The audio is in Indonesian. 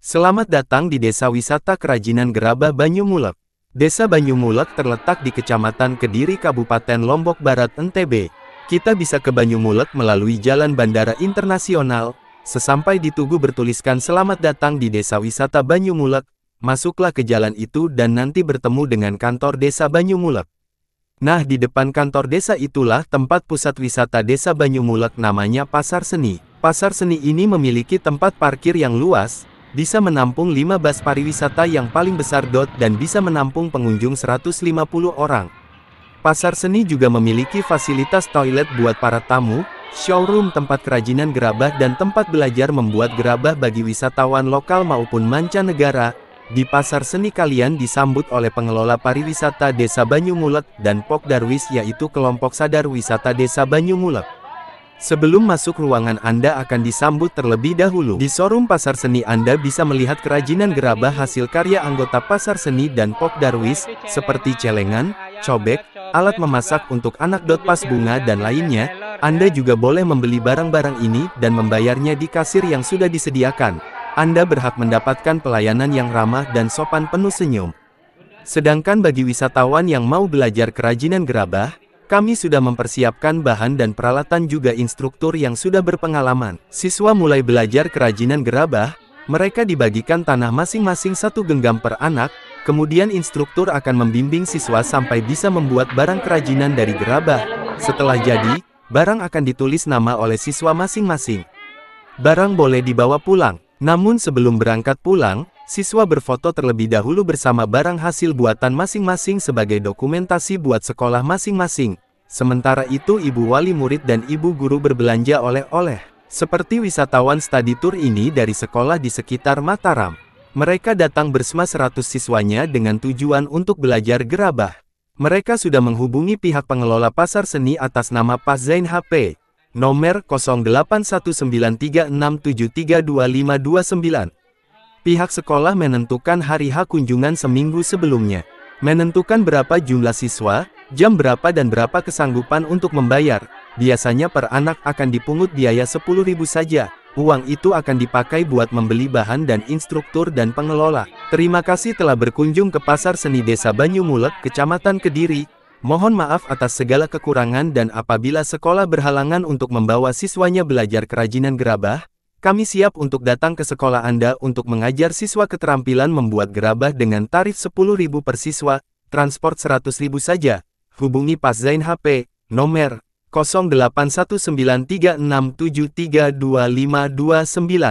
Selamat datang di Desa Wisata Kerajinan Gerabah Banyumulek. Desa Banyumulek terletak di Kecamatan Kediri Kabupaten Lombok Barat NTB. Kita bisa ke Banyumulek melalui Jalan Bandara Internasional. Sesampai di Tugu bertuliskan Selamat datang di Desa Wisata Banyumulek. Masuklah ke jalan itu dan nanti bertemu dengan kantor Desa Banyumulek. Nah di depan kantor desa itulah tempat pusat wisata desa Banyumulek namanya Pasar Seni. Pasar Seni ini memiliki tempat parkir yang luas, bisa menampung 5 bus pariwisata yang paling besar. dot Dan bisa menampung pengunjung 150 orang. Pasar seni juga memiliki fasilitas toilet buat para tamu, showroom tempat kerajinan gerabah dan tempat belajar membuat gerabah bagi wisatawan lokal maupun mancanegara. Di pasar seni kalian disambut oleh pengelola pariwisata Desa Banyumulek dan Pok Darwis yaitu kelompok sadar wisata Desa Banyumulek. Sebelum masuk ruangan Anda akan disambut terlebih dahulu. Di showroom pasar seni Anda bisa melihat kerajinan gerabah hasil karya anggota pasar seni dan pop darwis, seperti celengan, cobek, alat memasak untuk anak dot pas bunga dan lainnya. Anda juga boleh membeli barang-barang ini dan membayarnya di kasir yang sudah disediakan. Anda berhak mendapatkan pelayanan yang ramah dan sopan penuh senyum. Sedangkan bagi wisatawan yang mau belajar kerajinan gerabah, kami sudah mempersiapkan bahan dan peralatan juga instruktur yang sudah berpengalaman. Siswa mulai belajar kerajinan gerabah, mereka dibagikan tanah masing-masing satu genggam per anak, kemudian instruktur akan membimbing siswa sampai bisa membuat barang kerajinan dari gerabah. Setelah jadi, barang akan ditulis nama oleh siswa masing-masing. Barang boleh dibawa pulang, namun sebelum berangkat pulang, siswa berfoto terlebih dahulu bersama barang hasil buatan masing-masing sebagai dokumentasi buat sekolah masing-masing. Sementara itu ibu wali murid dan ibu guru berbelanja oleh-oleh. Seperti wisatawan study tour ini dari sekolah di sekitar Mataram. Mereka datang bersama 100 siswanya dengan tujuan untuk belajar gerabah. Mereka sudah menghubungi pihak pengelola pasar seni atas nama Pas Zain HP. Nomor 081936732529. Pihak sekolah menentukan hari H kunjungan seminggu sebelumnya. Menentukan berapa jumlah siswa, jam berapa dan berapa kesanggupan untuk membayar. Biasanya per anak akan dipungut biaya 10.000 saja. Uang itu akan dipakai buat membeli bahan dan instruktur dan pengelola. Terima kasih telah berkunjung ke Pasar Seni Desa Banyu Kecamatan Kediri. Mohon maaf atas segala kekurangan dan apabila sekolah berhalangan untuk membawa siswanya belajar kerajinan gerabah, kami siap untuk datang ke sekolah Anda untuk mengajar siswa keterampilan membuat gerabah dengan tarif 10.000 per siswa, transport 100.000 saja. Hubungi Pak Zain HP, nomor 081936732529.